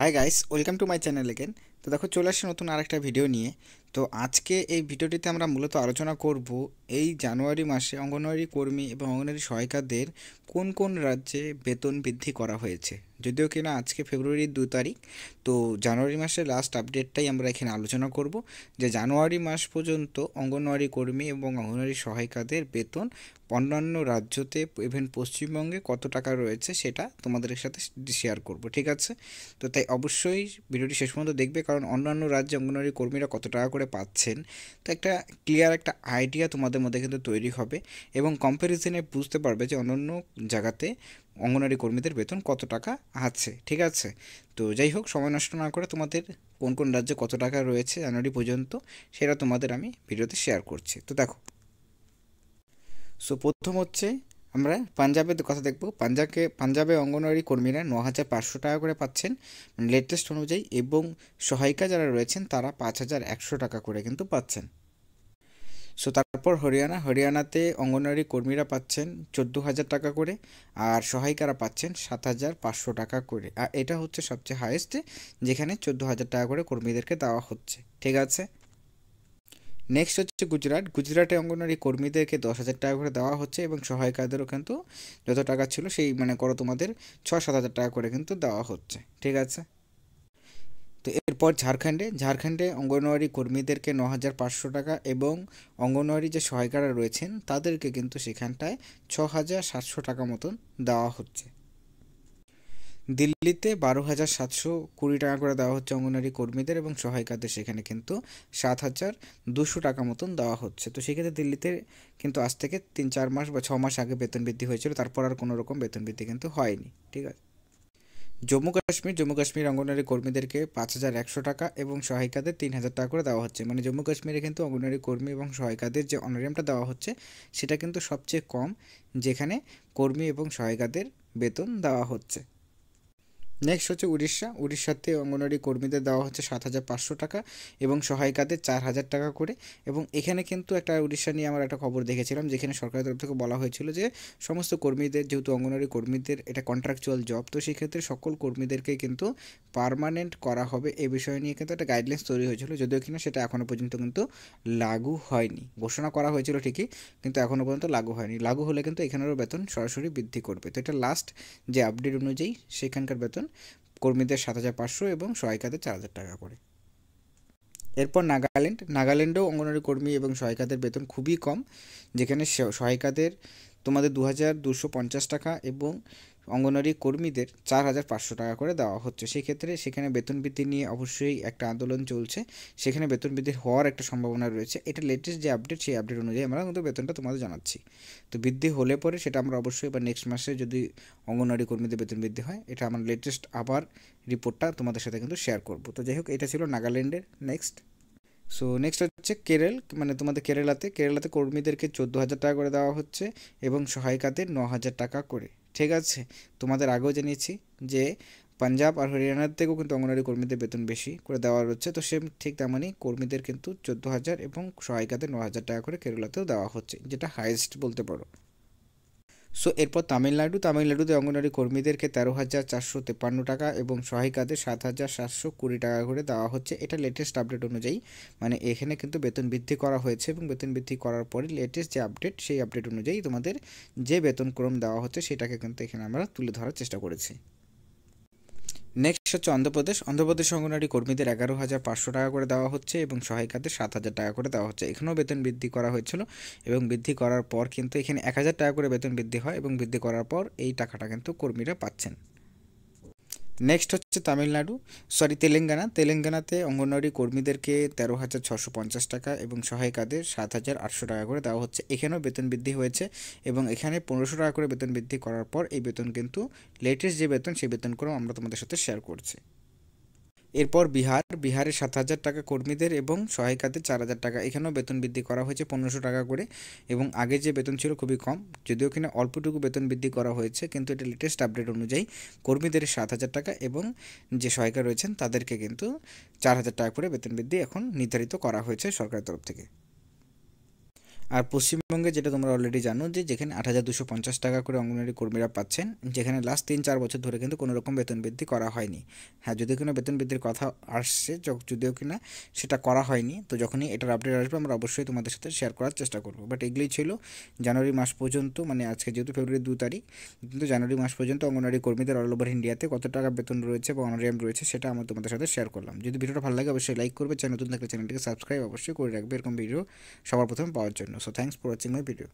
high guys welcome to my channel again তো দেখো চলে আসছে নতুন আরেকটা ভিডিও নিয়ে তো আজকে এই ভিডিওটিতে আমরা মূলত আলোচনা করব এই জানুয়ারি মাসে অঙ্গনওয়াড়ি কর্মী এবং অঙ্গনওয়াড়ি সহায়িকাদের কোন কোন রাজ্যে বেতন বৃদ্ধি করা হয়েছে যদিও কিনা আজকে ফেব্রুয়ারির দু তারিখ তো জানুয়ারি মাসের লাস্ট আপডেটটাই আমরা এখানে আলোচনা করব যে জানুয়ারি মাস পর্যন্ত অঙ্গনওয়াড়ি কর্মী এবং অঙ্গনওয়াড়ি সহায়িকাদের বেতন অন্যান্য রাজ্যতে ইভেন পশ্চিমবঙ্গে কত টাকা রয়েছে সেটা তোমাদের সাথে শেয়ার করব ঠিক আছে তো তাই অবশ্যই ভিডিওটি শেষ পর্যন্ত দেখবে কারণ অন্যান্য রাজ্যে অঙ্গনওয়াড়ি কর্মীরা কত টাকা করে করে পাচ্ছেন তো একটা ক্লিয়ার একটা আইডিয়া তোমাদের মধ্যে কিন্তু তৈরি হবে এবং কম্প্যারিজনে বুঝতে পারবে যে অন্যান্য জায়গাতে অঙ্গনারী কর্মীদের বেতন কত টাকা আছে ঠিক আছে তো যাই হোক সময় নষ্ট না করে তোমাদের কোন কোন রাজ্যে কত টাকা রয়েছে জানুয়ারি পর্যন্ত সেটা তোমাদের আমি ভিডিওতে শেয়ার করছি তো দেখো সো প্রথম হচ্ছে আমরা পাঞ্জাবের কথা দেখব পাঞ্জাবকে পাঞ্জাবে অঙ্গনওয়াড়ি কর্মীরা ন হাজার পাঁচশো টাকা করে পাচ্ছেন লেটেস্ট মানে অনুযায়ী এবং সহায়িকা যারা রয়েছেন তারা পাঁচ হাজার একশো টাকা করে কিন্তু পাচ্ছেন সো তারপর হরিয়ানা হরিয়ানাতে অঙ্গনওয়াড়ি কর্মীরা পাচ্ছেন চোদ্দো হাজার টাকা করে আর সহায়িকারা পাচ্ছেন সাত হাজার পাঁচশো টাকা করে আর এটা হচ্ছে সবচেয়ে হায়েস্টে যেখানে চোদ্দো হাজার টাকা করে কর্মীদেরকে দেওয়া হচ্ছে ঠিক আছে নেক্সট হচ্ছে গুজরাট গুজরাটে অঙ্গনওয়াড়ি কর্মীদেরকে দশ হাজার টাকা করে দেওয়া হচ্ছে এবং সহায়িকাদেরও কিন্তু যত টাকা ছিল সেই মানে করো তোমাদের ছ সাত হাজার টাকা করে কিন্তু দেওয়া হচ্ছে ঠিক আছে তো এরপর ঝাড়খণ্ডে ঝাড়খণ্ডে অঙ্গনওয়াড়ি কর্মীদেরকে ন হাজার পাঁচশো টাকা এবং অঙ্গনওয়াড়ি যে সহায়িকারা রয়েছেন তাদেরকে কিন্তু সেখানটায় ছ হাজার সাতশো টাকা মতন দেওয়া হচ্ছে দিল্লিতে বারো হাজার সাতশো কুড়ি টাকা করে দেওয়া হচ্ছে অঙ্গনারী কর্মীদের এবং সহায়িকাদের সেখানে কিন্তু সাত হাজার দুশো টাকা মতন দেওয়া হচ্ছে তো সেক্ষেত্রে দিল্লিতে কিন্তু আজ থেকে তিন চার মাস বা ছ মাস আগে বেতন বৃদ্ধি হয়েছিল তারপর আর কোনো রকম বেতন বৃদ্ধি কিন্তু হয়নি ঠিক আছে জম্মু কাশ্মীর জম্মু কাশ্মীর অঙ্গনারী কর্মীদেরকে পাঁচ হাজার একশো টাকা এবং সহায়িকাদের তিন হাজার টাকা করে দেওয়া হচ্ছে মানে জম্মু কাশ্মীরে কিন্তু অঙ্গনারী কর্মী এবং সহায়িকাদের যে অনারিয়ামটা দেওয়া হচ্ছে সেটা কিন্তু সবচেয়ে কম যেখানে কর্মী এবং সহায়িকাদের বেতন দেওয়া হচ্ছে নেক্সট হচ্ছে উড়িষ্যা উড়িষ্যাতে অঙ্গনওয়াড়ি কর্মীদের দেওয়া হচ্ছে সাত হাজার পাঁচশো টাকা এবং সহায়িকাদের চার হাজার টাকা করে এবং এখানে কিন্তু একটা উড়িষ্যা নিয়ে আমার একটা খবর দেখেছিলাম যেখানে সরকারের তরফ থেকে বলা হয়েছিল যে সমস্ত কর্মীদের যেহেতু অঙ্গনওয়াড়ি কর্মীদের এটা কন্ট্রাকচুয়াল জব তো সেক্ষেত্রে সকল কর্মীদেরকে কিন্তু পারমানেন্ট করা হবে এ বিষয় নিয়ে কিন্তু একটা গাইডলাইন্স তৈরি হয়েছিল যদিও কিনা সেটা এখনও পর্যন্ত কিন্তু লাগু হয়নি ঘোষণা করা হয়েছিল ঠিকই কিন্তু এখনও পর্যন্ত লাগু হয়নি লাগু হলে কিন্তু এখানেরও বেতন সরাসরি বৃদ্ধি করবে তো এটা লাস্ট যে আপডেট অনুযায়ী সেখানকার বেতন পাচ্ছেন কর্মীদের সাত হাজার পাঁচশো এবং সহায়িকাদের চার হাজার টাকা করে এরপর নাগাল্যান্ড নাগাল্যান্ডেও অঙ্গনওয়াড়ি কর্মী এবং সহায়িকাদের বেতন খুবই কম যেখানে সহায়িকাদের তোমাদের দু হাজার দুশো পঞ্চাশ টাকা এবং অঙ্গনারী কর্মীদের চার হাজার পাঁচশো টাকা করে দেওয়া হচ্ছে সেক্ষেত্রে সেখানে বেতন বৃদ্ধি নিয়ে অবশ্যই একটা আন্দোলন চলছে সেখানে বেতন বৃদ্ধি হওয়ার একটা সম্ভাবনা রয়েছে এটা লেটেস্ট যে আপডেট সেই আপডেট অনুযায়ী আমরা কিন্তু বেতনটা তোমাদের জানাচ্ছি তো বৃদ্ধি হলে পরে সেটা আমরা অবশ্যই বা নেক্সট মাসে যদি অঙ্গনওয়াড়ি কর্মীদের বেতন বৃদ্ধি হয় এটা আমার লেটেস্ট আবার রিপোর্টটা তোমাদের সাথে কিন্তু শেয়ার করবো তো যাই হোক এটা ছিল নাগাল্যান্ডের নেক্সট সো নেক্সট হচ্ছে কেরল মানে তোমাদের কেরালাতে কেরালাতে কর্মীদেরকে চোদ্দো হাজার টাকা করে দেওয়া হচ্ছে এবং সহায়িকাদের ন হাজার টাকা করে ঠিক আছে তোমাদের আগেও জানিয়েছি যে পাঞ্জাব আর হরিয়ানার থেকেও কিন্তু অঙ্গনবাড়ি কর্মীদের বেতন বেশি করে দেওয়া হচ্ছে তো সেম ঠিক তেমনই কর্মীদের কিন্তু চোদ্দো হাজার এবং সহায়িকাদের ন হাজার টাকা করে কেরালাতেও দেওয়া হচ্ছে যেটা হাইয়েস্ট বলতে পারো সো এরপর তামিলনাড়ু তামিলনাড়ুতে অঙ্গনওয়াড়ি কর্মীদেরকে তেরো হাজার চারশো তেপান্ন টাকা এবং সহায়িকাদের সাত হাজার সাতশো কুড়ি টাকা করে দেওয়া হচ্ছে এটা লেটেস্ট আপডেট অনুযায়ী মানে এখানে কিন্তু বেতন বৃদ্ধি করা হয়েছে এবং বেতন বৃদ্ধি করার পরে লেটেস্ট যে আপডেট সেই আপডেট অনুযায়ী তোমাদের যে বেতনক্রম দেওয়া হচ্ছে সেটাকে কিন্তু এখানে আমরা তুলে ধরার চেষ্টা করেছি নেক্সট হচ্ছে অন্ধ্রপ্রদেশ অন্ধ্রপ্রদেশ অঙ্গনারী কর্মীদের এগারো হাজার পাঁচশো টাকা করে দেওয়া হচ্ছে এবং সহায়িকাদের সাত হাজার টাকা করে দেওয়া হচ্ছে এখানেও বেতন বৃদ্ধি করা হয়েছিল এবং বৃদ্ধি করার পর কিন্তু এখানে এক হাজার টাকা করে বেতন বৃদ্ধি হয় এবং বৃদ্ধি করার পর এই টাকাটা কিন্তু কর্মীরা পাচ্ছেন নেক্সট হচ্ছে তামিলনাড়ু সরি তেলেঙ্গানা তেলেঙ্গানাতে অঙ্গনওয়াড়ি কর্মীদেরকে তেরো হাজার ছশো পঞ্চাশ টাকা এবং সহায়িকাদের সাত হাজার আটশো টাকা করে দেওয়া হচ্ছে এখানেও বেতন বৃদ্ধি হয়েছে এবং এখানে পনেরোশো টাকা করে বেতন বৃদ্ধি করার পর এই বেতন কিন্তু লেটেস্ট যে বেতন সেই বেতন করেও আমরা তোমাদের সাথে শেয়ার করছি এরপর বিহার বিহারে সাত হাজার টাকা কর্মীদের এবং সহায়িকাদের চার হাজার টাকা এখানেও বেতন বৃদ্ধি করা হয়েছে পনেরোশো টাকা করে এবং আগে যে বেতন ছিল খুবই কম যদিও এখানে অল্পটুকু বেতন বৃদ্ধি করা হয়েছে কিন্তু এটা লেটেস্ট আপডেট অনুযায়ী কর্মীদের সাত হাজার টাকা এবং যে সহায়িকা রয়েছেন তাদেরকে কিন্তু চার হাজার টাকা করে বেতন বৃদ্ধি এখন নির্ধারিত করা হয়েছে সরকারের তরফ থেকে আর পশ্চিমবঙ্গে যেটা তোমরা অলরেডি জানো যে যেখানে আট হাজার দুশো পঞ্চাশ টাকা করে অঙ্গনওয়াড়ি কর্মীরা পাচ্ছেন যেখানে লাস্ট তিন চার বছর ধরে কিন্তু কোনো রকম বেতন বৃদ্ধি করা হয়নি হ্যাঁ যদি কোনো বেতন বৃদ্ধির কথা আসছে যদিও কিনা সেটা করা হয়নি তো যখনই এটার আপডেট আসবে আমরা অবশ্যই তোমাদের সাথে শেয়ার করার চেষ্টা করব বাট এগুলি ছিল জানুয়ারি মাস পর্যন্ত মানে আজকে যেহেতু ফেব্রুয়ারি দু তারিখ কিন্তু জানুয়ারি মাস পর্যন্ত অঙ্গনওয়াড়ি কর্মীদের অল ওভার ইন্ডিয়াতে কত টাকা বেতন রয়েছে বা অনারিয়াম রয়েছে সেটা আমরা তোমাদের সাথে শেয়ার করলাম যদি ভিডিওটা ভালো লাগে অবশ্যই লাইক করবে চ্যানেল নতুন থাকলে চ্যানেলটিকে সাবস্ক্রাইব অবশ্যই করে রাখবে এরকম ভিডিও সবার প্রথমে পাওয়ার জন্য so thanks for watching my video